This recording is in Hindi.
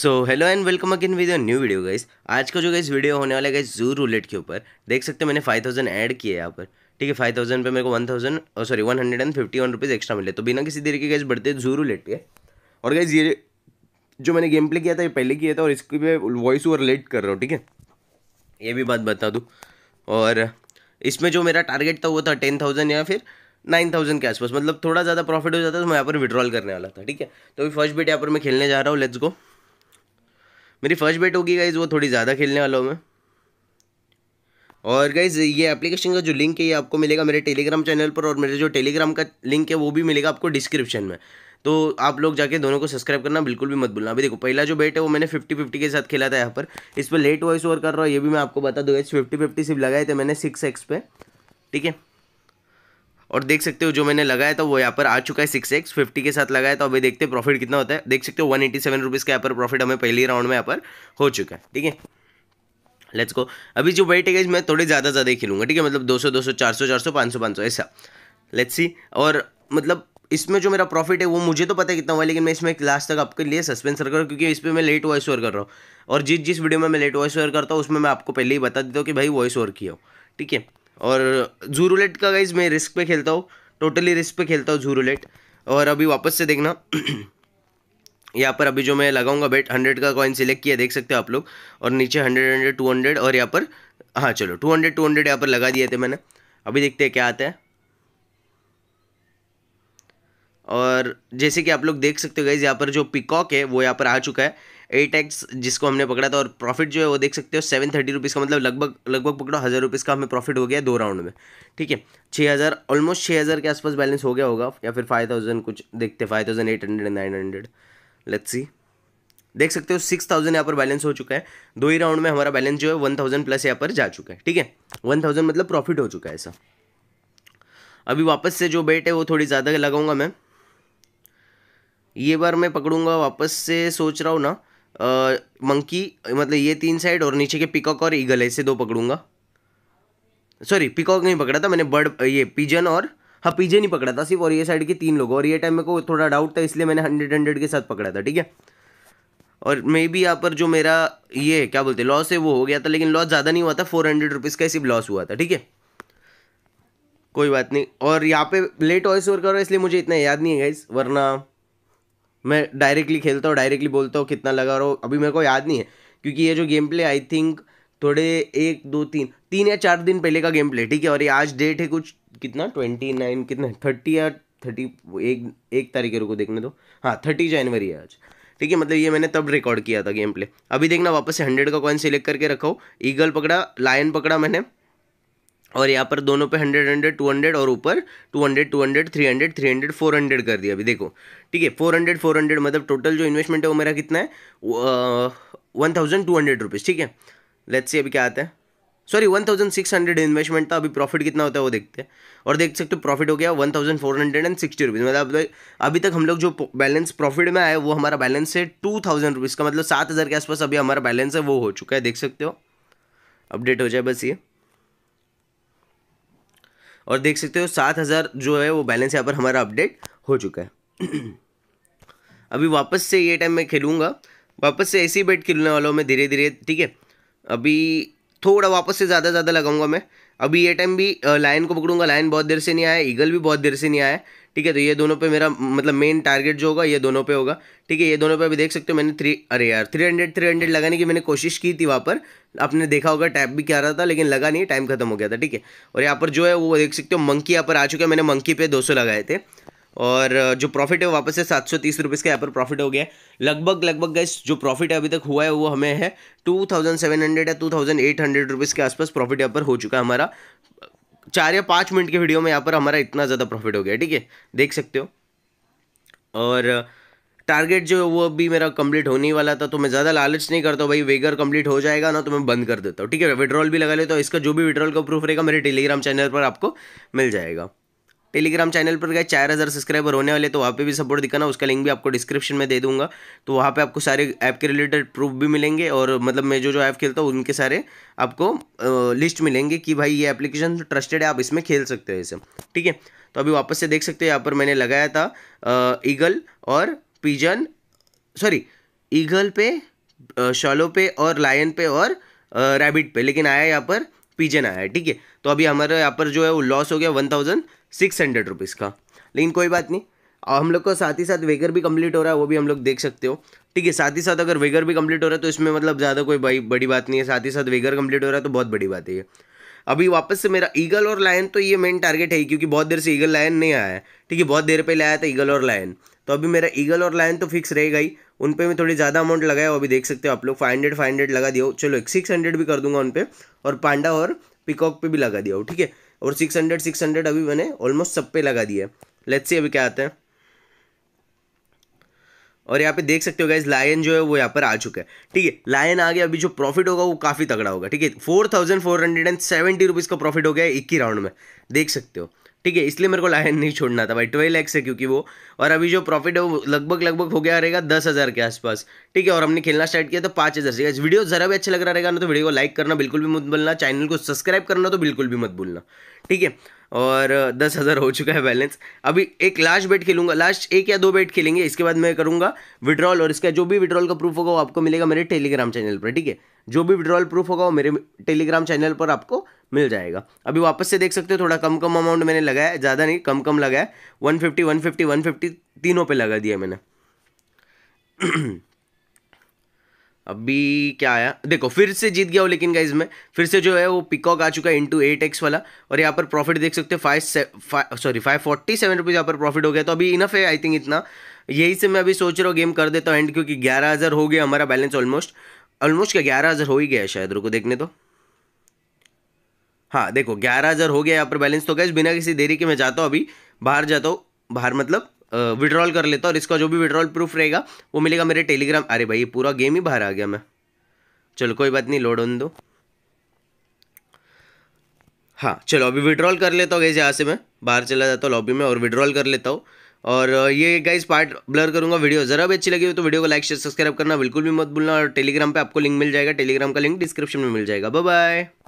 so hello and welcome again with new video guys आज का जो गाइज वीडियो होने वाला है गाइस जू रूलेट के ऊपर देख सकते हो मैंने फाइव थाउजेंड ऐड किया यहाँ पर ठीक है फाइव थाउजेंड पे मेरे को वन थाउजेंड और sorry one hundred and fifty one rupees extra मिले तो बिना किसी तरीके गाइज बढ़ते जू रूलेट के और गाइज ये जो मैंने गेम प्ले किया था ये पहले किया था और इसकी मैं वॉइस ओवर लेट कर रहा हूँ ठीक है ये भी बात बता दूँ और इसमें जो मेरा टारगेट था वो था टेन थाउजेंड या फिर नाइन थाउजेंड के आसपास मतलब थोड़ा ज़्यादा प्रॉफिट हो जाता तो मैं यहाँ पर विड्रॉल करने वाला था ठीक है तो अभी फर्स्ट बेट यहाँ पर मैं खेलने जा रहा हूँ लेट्स गो मेरी फर्स्ट बेट होगी गाइज़ वो थोड़ी ज़्यादा खेलने वाला हूँ मैं और गाइज़ ये एप्लीकेशन का जो लिंक है ये आपको मिलेगा मेरे टेलीग्राम चैनल पर और मेरे जो टेलीग्राम का लिंक है वो भी मिलेगा आपको डिस्क्रिप्शन में तो आप लोग जाके दोनों को सब्सक्राइब करना बिल्कुल भी मत भूलना अभी देखो पहला जो बेट है वो मैंने फिफ्टी फिफ्टी के साथ खेला था यहाँ पर इस पर लेट वॉइस ओवर कर रहा हूँ ये भी मैं आपको बता दूँ गाइज फिफ्टी फिफ्टी सिर्फ लगाए थे मैंने सिक्स एक्स पे ठीक है और देख सकते हो जो मैंने लगाया था वो यहाँ पर आ चुका है सिक्स एक्स फिफ्टी के साथ लगाया तो अभी देखते हैं प्रॉफिट कितना होता है देख सकते हो वन एटी सेवन रुपीज़ का यहाँ पर प्रॉफिट हमें पहली राउंड में यहाँ पर हो चुका है ठीक है लेट्स गो अभी जो वेट है मैं थोड़े ज़्यादा ज़्यादा ही खेलूँगा ठीक है मतलब दो सौ दो सौ चार सौ चार सौ पाँच सौ पाँच सौ ऐसा लेट्स सी और मतलब इसमें जो मेरा प्रॉफिट है वो मुझे तो पता है कितना हुआ है लेकिन मैं इसमें लास्ट तक आपके लिए सस्पेंस कर रहा हूँ क्योंकि इस पर मैं लेट वॉइस ओवर कर रहा हूँ और जिस जिस वीडियो में मैं लेट वॉइस ओवर करता हूँ उसमें मैं आपको पहले ही बता देता हूँ कि भाई वॉइस ओवर किया हो ठीक है और जूरोलेट का गाइज मैं रिस्क पे खेलता हूँ टोटली रिस्क पे खेलता हूँ जूरोलेट और अभी वापस से देखना यहाँ पर अभी जो मैं लगाऊंगा बेट हंड्रेड का कॉइन सिलेक्ट किया देख सकते हो आप लोग और नीचे हंड्रेड हंड्रेड टू हंड्रेड और यहाँ पर हाँ चलो टू हंड्रेड टू हंड्रेड यहाँ पर लगा दिए थे मैंने अभी देखते हैं क्या आता है और जैसे कि आप लोग देख सकते हो गाइज यहाँ पर जो पिकॉक है वो यहाँ पर आ चुका है एट एक्स जिसको हमने पकड़ा था और प्रॉफिट जो है वो देख सकते हो सेवन थर्टी रुपीज़ का मतलब लगभग लगभग पकड़ो हज़ार रुपीज़ का हमें प्रॉफिट हो गया दो राउंड में ठीक है छः हज़ार ऑलमोस्ट छः हज़ार के आसपास बैलेंस हो गया होगा या फिर फाइव थाउजेंड कुछ देखते five thousand eight hundred nine hundred let's see देख सकते हो सिक्स थाउजेंड यहाँ पर बैलेंस हो चुका है दो ही राउंड में हमारा बैलेंस जो है वन थाउजेंड प्लस यहाँ पर जा चुका है ठीक है वन थाउजेंड मतलब प्रॉफिट हो चुका है ऐसा अभी वापस से जो बेट है वो थोड़ी ज़्यादा लगाऊंगा मैं ये बार मैं पकड़ूंगा वापस से सोच रहा हूँ ना मंकी मतलब ये तीन साइड और नीचे के पिकॉक और ईगल ऐसे दो पकड़ूंगा सॉरी पिकॉक नहीं पकड़ा था मैंने बर्ड ये पिजन और हाँ पिजन नहीं पकड़ा था सिर्फ और ये साइड के तीन लोग और ये टाइम मेरे को थोड़ा डाउट था इसलिए मैंने हंड्रेड हंड्रेड के साथ पकड़ा था ठीक है और मे बी यहाँ पर जो मेरा ये क्या बोलते लॉस है वो हो गया था लेकिन लॉस ज़्यादा नहीं हुआ था फोर हंड्रेड रुपीज़ का सिर्फ लॉस हुआ था ठीक है कोई बात नहीं और यहाँ पे लेट कर रहा है इसलिए मुझे इतना याद नहीं है गाइज वरना मैं डायरेक्टली खेलता हूँ डायरेक्टली बोलता हूँ कितना लगा रहा हूँ अभी मेरे को याद नहीं है क्योंकि ये जो गेम प्ले आई थिंक थोड़े एक दो तीन तीन या चार दिन पहले का गेम प्ले ठीक है और ये आज डेट है कुछ कितना ट्वेंटी नाइन कितना थर्टी या थर्टी एक एक तारीख रुको देखने दो हाँ थर्टी जनवरी है आज ठीक है मतलब ये मैंने तब रिकॉर्ड किया था गेम प्ले अभी देखना वापस से हंड्रेड का कॉइन सिलेक्ट करके रखा हो ईगल पकड़ा लायन पकड़ा मैंने और यहाँ पर दोनों पे हंड्रेड हंड्रेड टू हंड्रेड और ऊपर two hundred two hundred three hundred three hundred four hundred कर दिया अभी देखो ठीक है फोर हंड्रेड फोर हंड्रेड मतलब टोटल जो इन्वेस्टमेंट है वो मेरा कितना है one thousand two hundred rupees ठीक है लेट्स सी अभी क्या आता है sorry one thousand six hundred investment था अभी प्रॉफिट कितना होता है वो देखते हैं और देख सकते हो प्रॉफिट हो गया one thousand four hundred and sixty rupees मतलब अभी तक हम लोग जो बैलेंस प्रॉफिट में आया वो हमारा बैलेंस है टू थाउजेंड रुपीज़ का मतलब सात हज़ार के आसपास अभी हमारा बैलेंस है वो हो चुका है देख सकते हो अपडेट हो जाए बस ये और देख सकते हो सात हज़ार जो है वो बैलेंस यहाँ पर हमारा अपडेट हो चुका है अभी वापस से ये टाइम मैं खेलूँगा वापस से ऐसी बेट खेलने वाला हूँ मैं धीरे धीरे ठीक है अभी थोड़ा वापस से ज़्यादा ज़्यादा लगाऊंगा मैं अभी ये टाइम भी लाइन को पकड़ूंगा लाइन बहुत देर से नहीं आया ईगल भी बहुत देर से नहीं आया ठीक है तो ये दोनों पे मेरा मतलब मेन टारगेट जो होगा ये दोनों पे होगा ठीक है ये दोनों पे अभी देख सकते हो मैंने थ्री अरे यार थ्री हंड्रेड थ्री हंड्रेड लगाने की मैंने कोशिश की थी वहाँ पर आपने देखा होगा टैप भी क्या रहा था लेकिन लगा नहीं टाइम खत्म हो गया था ठीक है और यहाँ पर जो है वो देख सकते हो मंकी यहाँ पर आ चुका है मैंने मंकी पे दो लगाए थे और जो प्रॉफिट है वापस से सात सौ तीस रुपीज़ का यहाँ पर प्रॉफिट हो गया लगभग लगभग गैस जो प्रॉफिट अभी तक हुआ है वो हमें है टू थाउजेंड सेवन हंड्रेड या two thousand eight hundred rupees के आसपास प्रॉफिट यहाँ पर हो चुका है हमारा चार या पाँच मिनट के वीडियो में यहाँ पर हमारा इतना ज़्यादा प्रॉफिट हो गया ठीक है देख सकते हो और टारगेट जो वो भी मेरा कंप्लीट होने वाला था तो मैं ज़्यादा लालच नहीं करता भाई वेगर कंप्लीट हो जाएगा ना तो मैं बंद कर देता हूँ ठीक है विड्रॉल भी लगा लेता तो हूँ इसका जो भी विड्रॉल का प्रूफ रहेगा मेरे टेलीग्राम चैनल पर आपको मिल जाएगा टेलीग्राम चैनल पर गए चार हज़ार सब्सक्राइबर होने वाले तो वहाँ पे भी सपोर्ट दिखाना उसका लिंक भी आपको डिस्क्रिप्शन में दे दूंगा तो वहाँ पे आपको सारे ऐप के रिलेटेड प्रूफ भी मिलेंगे और मतलब मैं जो जो ऐप खेलता हूँ उनके सारे आपको लिस्ट मिलेंगे कि भाई ये एप्लीकेशन ट्रस्टेड है आप इसमें खेल सकते हो इसे ठीक है तो अभी वापस से देख सकते हो यहाँ पर मैंने लगाया था ईगल और पिजन सॉरी ईगल पे शॉलो पे और लायन पे और रैबिट पे लेकिन आया यहाँ पर पीजन आया है ठीक है तो अभी हमारे यहाँ पर जो है वो लॉस हो गया one thousand six hundred rupees का लेकिन कोई बात नहीं और हम लोग को साथ ही साथ वेगर भी कंप्लीट हो रहा है वो भी हम लोग देख सकते हो ठीक है साथ ही साथ अगर वेगर भी कंप्लीट हो रहा है तो इसमें मतलब ज़्यादा कोई भाई बड़ी बात नहीं है साथ ही साथ वेगर कंप्लीट हो रहा है तो बहुत बड़ी बात है ये अभी वापस से मेरा ईगल और लायन तो ये मेन टारगेट है क्योंकि बहुत देर से ईगल लायन नहीं आया है ठीक है बहुत देर पहले आया था ईगल और लायन तो अभी मेरा ईगल और लायन तो फिक्स रहेगा ही उन पर मैं थोड़ी ज़्यादा अमाउंट लगाया वो अभी देख सकते हो आप लोग फाइव हंड्रेड फाइव हंड्रेड लगा दिया चलो एक सिक्स हंड्रेड भी कर दूंगा उन पर और पांडा और पिकॉक पे भी लगा दिया हो ठीक है और सिक्स हंड्रेड सिक्स हंड्रेड अभी मैंने ऑलमोस्ट सब पे लगा दिया है लेट्स सी अभी क्या आता है और यहाँ पे देख सकते हो गाइज लायन जो है वो यहाँ पर आ चुका है ठीक है लायन आ गया अभी जो प्रॉफिट होगा वो काफ़ी तगड़ा होगा ठीक है four thousand four hundred and seventy rupees का प्रॉफिट हो गया एक ही राउंड में देख सकते हो ठीक है इसलिए मेरे को लायन नहीं छोड़ना था भाई ट्वेल्व लैक्स है क्योंकि वो और अभी जो प्रॉफिट है वो लगभग लगभग हो गया रहेगा दस हज़ार के आसपास ठीक है और हमने खेलना स्टार्ट किया तो पाँच हज़ार से वीडियो ज़रा भी अच्छा लग रहा रहेगा ना तो वीडियो को लाइक करना बिल्कुल भी मत भूलना चैनल को सब्सक्राइब करना तो बिल्कुल भी मत भूलना ठीक है और दस हज़ार हो चुका है बैलेंस अभी एक लास्ट बेट खेलूंगा लास्ट एक या दो बेट खेलेंगे इसके बाद मैं करूंगा विड्रॉल और इसका जो भी विड्रॉल का प्रूफ होगा वो आपको मिलेगा मेरे टेलीग्राम चैनल पर ठीक है जो भी विड्रॉल प्रूफ होगा वो मेरे टेलीग्राम चैनल पर आपको मिल जाएगा अभी वापस से देख सकते हो थोड़ा कम कम अमाउंट मैंने लगाया ज़्यादा नहीं कम कम लगाया one fifty one fifty one fifty तीनों पे लगा दिया मैंने अभी क्या आया देखो फिर से जीत गया हो लेकिन गाइज में फिर से जो है वो पिकॉक आ चुका है इंटू एट एक्स वाला और यहाँ पर प्रॉफिट देख सकते हो five sorry five forty seven rupees यहाँ पर प्रॉफिट हो गया तो अभी इनफ है आई थिंक इतना यही से मैं अभी सोच रहा हूँ गेम कर देता हूँ एंड क्योंकि ग्यारह हज़ार हो गया हमारा बैलेंस ऑलमोस्ट ऑलमोस्ट क्या ग्यारह हज़ार हो ही गया शायद रुको देखने तो हाँ देखो ग्यारह हज़ार हो गया यहाँ पर बैलेंस तो गैस बिना किसी देरी के मैं जाता हूँ अभी बाहर जाता हूँ बाहर मतलब विड्रॉल कर लेता हूँ और इसका जो भी विड्रॉल प्रूफ रहेगा वो मिलेगा मेरे टेलीग्राम अरे भाई ये पूरा गेम ही बाहर आ गया मैं चलो कोई बात नहीं लोड ऑन दो हाँ चलो अभी विड्रॉल कर लेता हूँ गैस यहाँ से मैं बाहर चला जाता हूँ लॉबी में और विड्रॉल कर लेता हूँ और ये गाइस पार्ट ब्लर करूंगा वीडियो ज़रा भी अच्छी लगी हो तो वीडियो को लाइक शेयर सब्सक्राइब करना बिल्कुल भी मत भूलना और टेलीग्राम पे आपको लिंक मिल जाएगा टेलीग्राम का लिंक डिस्क्रिप्शन में मिल जाएगा बाय बाय